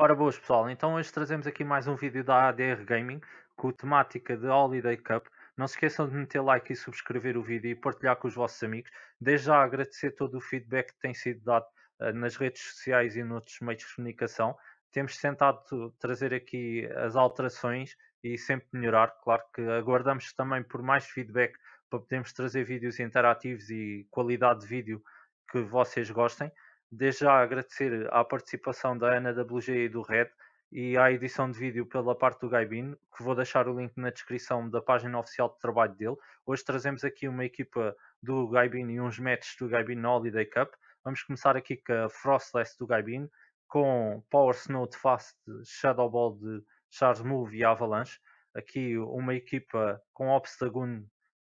Ora boas pessoal, então hoje trazemos aqui mais um vídeo da ADR Gaming com a temática de Holiday Cup. Não se esqueçam de meter like e subscrever o vídeo e partilhar com os vossos amigos. Desde já agradecer todo o feedback que tem sido dado eh, nas redes sociais e noutros meios de comunicação. Temos tentado trazer aqui as alterações e sempre melhorar. Claro que aguardamos também por mais feedback para podermos trazer vídeos interativos e qualidade de vídeo que vocês gostem. Desde já agradecer à participação da Ana WG e do Red e à edição de vídeo pela parte do Gaibin, que vou deixar o link na descrição da página oficial de trabalho dele. Hoje trazemos aqui uma equipa do Gaibin e uns matches do Gaibin na Holiday Cup. Vamos começar aqui com a Frostless do Gaibin, com Power Snow de Fast, Shadow Ball de Charge Move e Avalanche. Aqui uma equipa com Obstagoon,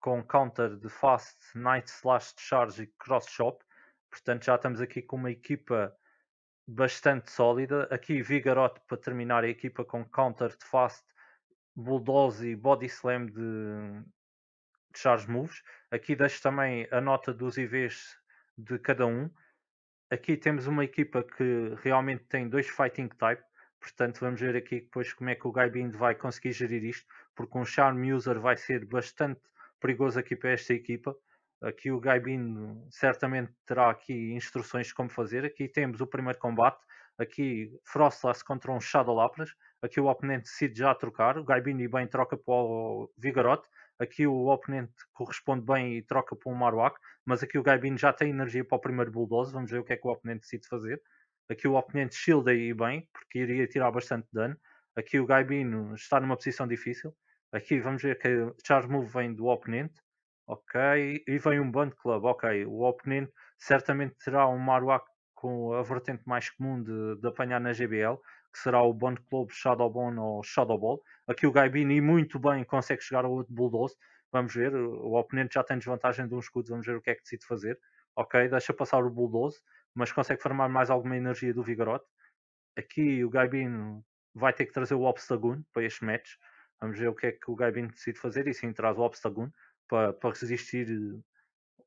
com Counter de Fast, Night Slash de Charge e Cross Shop Portanto, já estamos aqui com uma equipa bastante sólida. Aqui Vigarote para terminar a equipa com counter de fast, bulldoze e body slam de, de charge moves. Aqui deixo também a nota dos IVs de cada um. Aqui temos uma equipa que realmente tem dois fighting type, portanto vamos ver aqui depois como é que o Gaibind vai conseguir gerir isto, porque um Charm User vai ser bastante perigoso aqui para esta equipa. Aqui o Gaibin certamente terá aqui instruções de como fazer. Aqui temos o primeiro combate. Aqui Frostlass contra um Shadow Lapras. Aqui o oponente decide já trocar. O Gaibin bem troca para o Vigarote. Aqui o oponente corresponde bem e troca para o Marwak. Mas aqui o Gaibin já tem energia para o primeiro Bulldoze. Vamos ver o que é que o oponente decide fazer. Aqui o oponente shielda e bem, porque iria tirar bastante dano. Aqui o Gaibin está numa posição difícil. Aqui vamos ver que a charge move vem do oponente ok, e vem um Band Club, ok, o oponente certamente terá um Marowak com a vertente mais comum de, de apanhar na GBL, que será o Band Club Shadowbone ou Shadowball. Aqui o Gaibini muito bem consegue chegar ao outro Bulldoze, vamos ver, o oponente já tem desvantagem de um escudo, vamos ver o que é que decide fazer. Ok, deixa passar o Bulldoze, mas consegue formar mais alguma energia do Vigarote Aqui o Gaibini vai ter que trazer o Obstagoon para este match. Vamos ver o que é que o Gaibin decide fazer e sim traz o Obstagoon para, para resistir eh,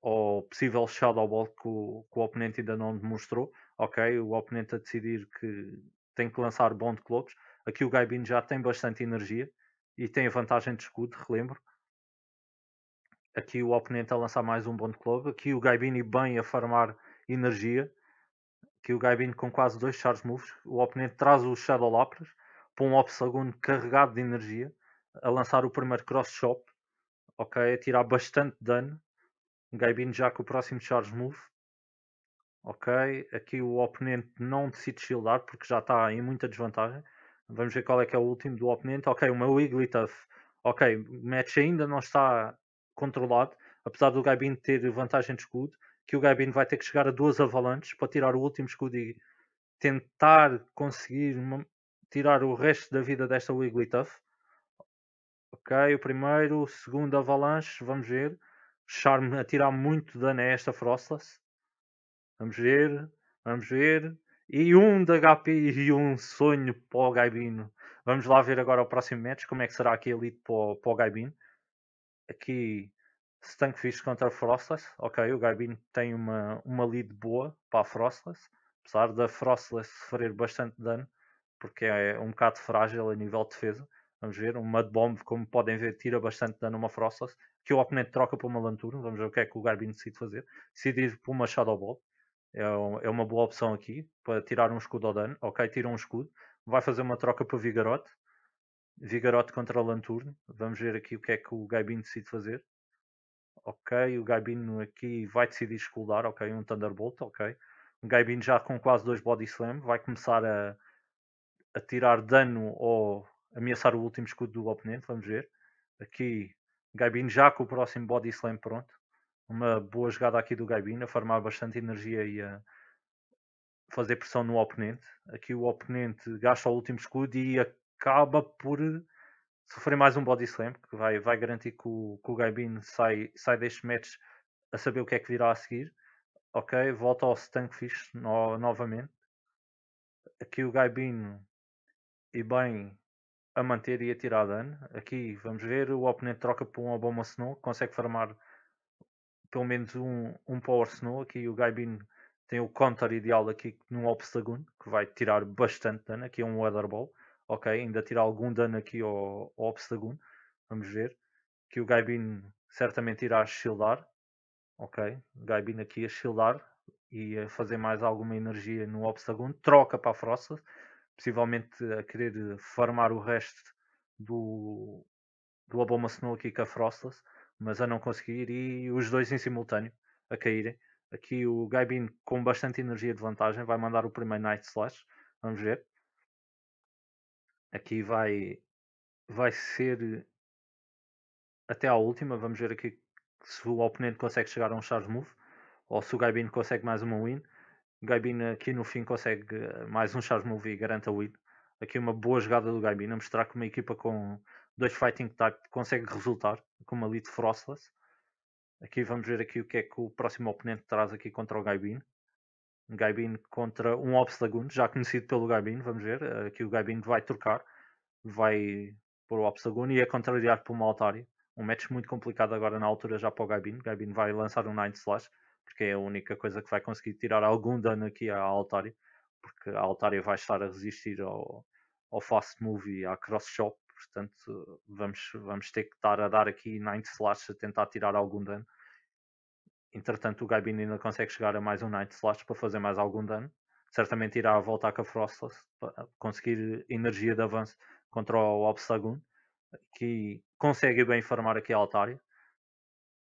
ao possível shadow que o, que o oponente ainda não demonstrou. Ok, o oponente a decidir que tem que lançar bond clubes. Aqui o Gaibin já tem bastante energia e tem a vantagem de escudo, relembro. Aqui o oponente a lançar mais um bond club. Aqui o Gaibin bem a farmar energia. Aqui o Gaibin com quase dois charge moves. O oponente traz o Shadow Lapras para um obsegundo carregado de energia a lançar o primeiro cross shop ok? É tirar bastante dano. Gaibin já com o próximo charge move. Ok, aqui o oponente não decide shieldar porque já está em muita desvantagem. Vamos ver qual é que é o último do oponente. Ok, o Wigglytuff. Ok, o match ainda não está controlado, apesar do Gaibin ter vantagem de escudo, que o Gaibin vai ter que chegar a duas avalanches para tirar o último escudo e tentar conseguir tirar o resto da vida desta Wigglytuff. Ok, o primeiro, o segundo Avalanche, vamos ver. Charme a tirar muito dano a esta Frostless. Vamos ver, vamos ver. E um de HP e um sonho para o Gaibino. Vamos lá ver agora o próximo match, como é que será aqui a lead para o, para o Gaibino. Aqui, Stankfish contra Frostless. Ok, o Gaibino tem uma, uma lead boa para a Frostless. Apesar da Frostless sofrer bastante dano, porque é um bocado frágil a nível de defesa Vamos ver, um Mud Bomb, como podem ver, tira bastante dano uma Frostlass, que o oponente troca por uma Lanturna, vamos ver o que é que o Garbin decide fazer. Decide ir por uma Shadow Ball, é, é uma boa opção aqui, para tirar um escudo ao dano. Ok, tira um escudo, vai fazer uma troca para Vigarote, Vigarote contra Lanturno, vamos ver aqui o que é que o Garbin decide fazer. Ok, o Garbin aqui vai decidir escudar, ok, um Thunderbolt, ok. O Garbin já com quase dois Body Slam, vai começar a, a tirar dano ou ameaçar o último escudo do oponente, vamos ver. Aqui, Gaibino já com o próximo Body Slam pronto. Uma boa jogada aqui do Gaibino a farmar bastante energia e a fazer pressão no oponente. Aqui o oponente gasta o último escudo e acaba por sofrer mais um Body Slam, que vai, vai garantir que o, que o sai, sai deste match a saber o que é que virá a seguir. Ok, volta ao Stankfish no, novamente. Aqui o Gaibino e bem, a manter e a tirar dano. Aqui vamos ver, o oponente troca por um Obama Snow, consegue farmar pelo menos um, um Power Snow. Aqui o Gaibin tem o counter ideal aqui num Obstagoon, que vai tirar bastante dano. Aqui é um Weather Ball, ok, ainda tira algum dano aqui ao, ao Obstagoon. Vamos ver, que o Gaibin certamente irá shieldar, ok, Gaibin aqui a shieldar e a fazer mais alguma energia no Obstagoon. Troca para a Frosted possivelmente a querer eh, farmar o resto do, do Obama Snow aqui com a Frostless, mas a não conseguir, e os dois em simultâneo a caírem. Aqui o Gaibin com bastante energia de vantagem vai mandar o primeiro Night Slash, vamos ver. Aqui vai, vai ser eh, até à última, vamos ver aqui se o oponente consegue chegar a um charge move, ou se o Gaibin consegue mais uma win. Gaibina aqui no fim consegue eh, mais um Charles Move e garanta o win. Aqui uma boa jogada do Gaibina, mostrar que uma equipa com dois fighting type consegue resultar com uma lead frostless. Aqui vamos ver aqui o que é que o próximo oponente traz aqui contra o Gaibin. Gaibin contra um Obstagoon, já conhecido pelo Gaibin, vamos ver. Eh, aqui o Gaibin vai trocar, vai pôr o Obstagoon e é contrariado por uma Altária. Um match muito complicado agora na altura já para o Gaibin. Gaibin vai lançar um Nine Slash porque é a única coisa que vai conseguir tirar algum dano aqui à Altaria, porque a Altaria vai estar a resistir ao, ao fast move e à cross shop, portanto vamos, vamos ter que estar a dar aqui 9 slash a tentar tirar algum dano. Entretanto, o Gabin ainda consegue chegar a mais um Night Slash para fazer mais algum dano. Certamente irá voltar com a Frostless para conseguir energia de avanço contra o Obstagoon, que consegue bem farmar aqui a Altaria.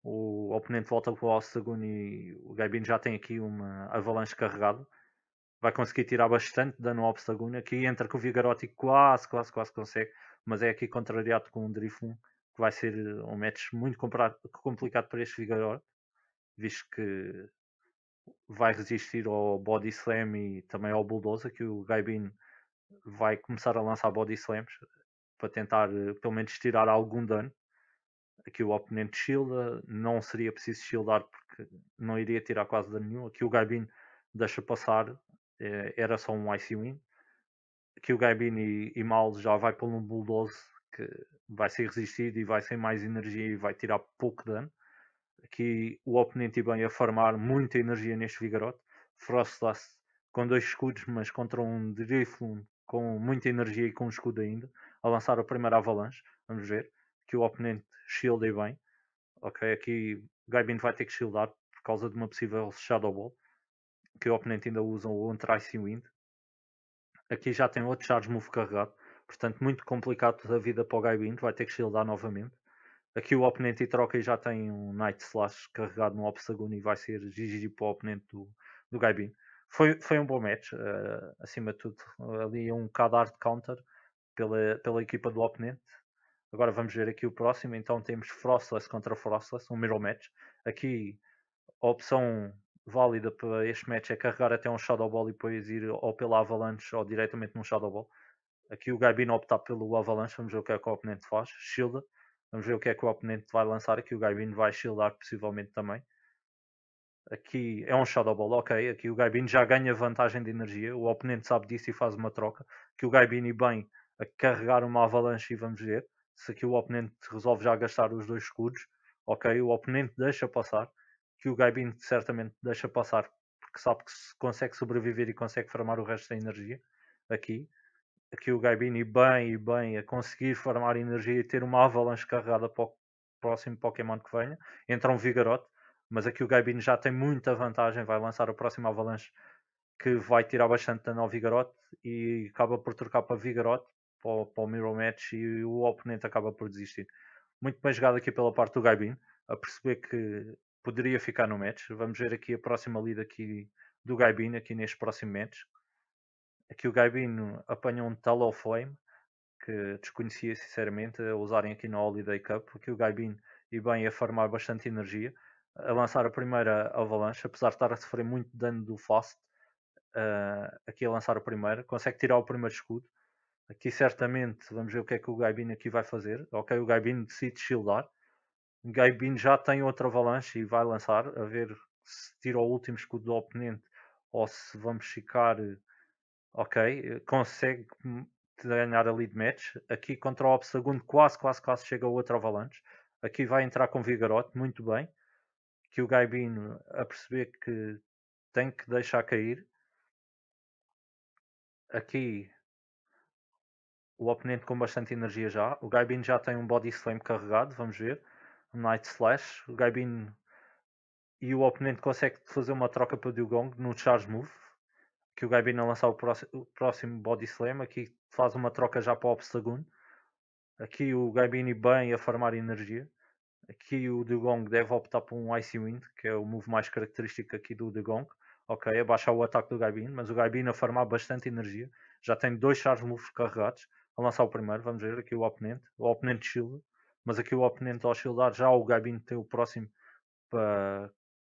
O o oponente volta para o segundo e o Gabin já tem aqui uma avalanche carregada. Vai conseguir tirar bastante dano ao obstaguna. Aqui entra com o Vigarotti, quase, quase, quase consegue. Mas é aqui contrariado com o Drifun, que vai ser um match muito complicado para este Vigarotti, visto que vai resistir ao Body Slam e também ao Bulldozer, que o Gaibin vai começar a lançar Body Slams para tentar eh, pelo menos tirar algum dano Aqui o oponente shielda, não seria preciso shieldar porque não iria tirar quase dano nenhum. Aqui o Gaibin deixa passar, é, era só um ice Win. Aqui o Gaibin e, e Mal já vai para um Bulldoze que vai ser resistido e vai sem mais energia e vai tirar pouco dano. Aqui o oponente e bem a farmar muita energia neste Vigarote. Frostlass com dois escudos, mas contra um Driflum com muita energia e com um escudo ainda, a lançar a primeira avalanche. Vamos ver que o oponente shielde bem. Ok, aqui Gaibin vai ter que shieldar por causa de uma possível Shadow Ball que o oponente ainda usa o um Wind. Aqui já tem outro Charge Move carregado, portanto, muito complicado da vida para o Gaibin, vai ter que shieldar novamente. Aqui o oponente troca e já tem um Night Slash carregado no Obstagoon e vai ser GG para o oponente do, do Gaibin. Foi, foi um bom match, uh, acima de tudo. Ali um bocado hard counter pela, pela equipa do oponente, Agora vamos ver aqui o próximo. Então temos Frostless contra Frostless, um middle match. Aqui a opção válida para este match é carregar até um Shadow Ball e depois ir ou pela Avalanche ou diretamente num Shadow Ball. Aqui o Gaibino opta pelo Avalanche, vamos ver o que é que o oponente faz. shield vamos ver o que é que o oponente vai lançar. Aqui o Gaibino vai shieldar possivelmente também. Aqui é um Shadow Ball, ok. Aqui o Gaibino já ganha vantagem de energia. O oponente sabe disso e faz uma troca. Aqui o Gaibino e bem a carregar uma avalanche e vamos ver se aqui o oponente resolve já gastar os dois escudos, ok, o oponente deixa passar, que o Gaibin certamente deixa passar, porque sabe que consegue sobreviver e consegue farmar o resto da energia aqui. Aqui o Gaibini bem e bem a conseguir farmar energia e ter uma avalanche carregada para o próximo Pokémon que venha. Entra um Vigarote, mas aqui o Gaibini já tem muita vantagem, vai lançar o próximo avalanche que vai tirar bastante dano ao Vigarote e acaba por trocar para Vigarote para o, para o mirror match e o oponente acaba por desistir. Muito bem jogado aqui pela parte do Gaibin, a perceber que poderia ficar no match. Vamos ver aqui a próxima lida aqui do Gaibin, aqui neste próximo match. Aqui o Gaibin apanha um of Flame, que desconhecia sinceramente, a usarem aqui na Holiday Cup. Aqui o Gaibin e bem a farmar bastante energia, a lançar a primeira avalanche, apesar de estar a sofrer muito dano do Fast. Uh, ah, aqui a lançar a primeira, consegue tirar o primeiro escudo, Aqui certamente vamos ver o que é que o Gaibin aqui vai fazer. Ok, o Gaibin decide shieldar. O Gaibin já tem outra avalanche e vai lançar. A ver se tira o último escudo do oponente ou se vamos ficar. Eh, ok, eh, consegue ganhar ali de match. Aqui contra o segundo quase, quase, quase chega o outro avalanche. Aqui vai entrar com Vigarote, muito bem. Que o Gaibin eh, a perceber que tem que deixar cair. Aqui o oponente com bastante energia já. O Gaibin já tem um body slam carregado, vamos ver. Um Night Slash. O Gaibin e o oponente consegue fazer uma troca para o Dugong no charge move. Que o Gaibin a lançar o próximo body slam. Aqui faz uma troca já para o Obstagoon. Aqui o Gaibini bem a farmar energia. Aqui o Dugong deve optar por um Icy Wind, que é o move mais característico aqui do Dugong. Ok, abaixar o ataque do Gaibin, mas o Gaibin a farmar bastante energia. Já tem dois charge moves carregados a lançar o primeiro. Vamos ver aqui o oponente. O oponente shield. Mas aqui o oponente ao shieldar já o Gabin tem o próximo para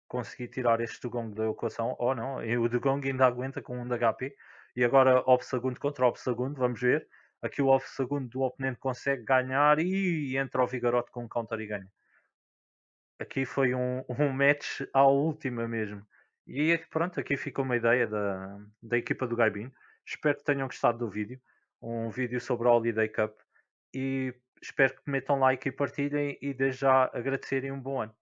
conseguir tirar este Dugong da equação. Ou oh, não. E o Dugong ainda aguenta com um de HP. E agora segundo contra segundo Vamos ver. Aqui o segundo do oponente consegue ganhar e entra o Vigarote com um counter e ganha. Aqui foi um, um match à última mesmo. E é pronto, aqui ficou uma ideia da, da equipa do Gaibin. Espero que tenham gostado do vídeo um vídeo sobre a Holiday Cup e espero que metam like e partilhem e desde já agradecerem um bom ano.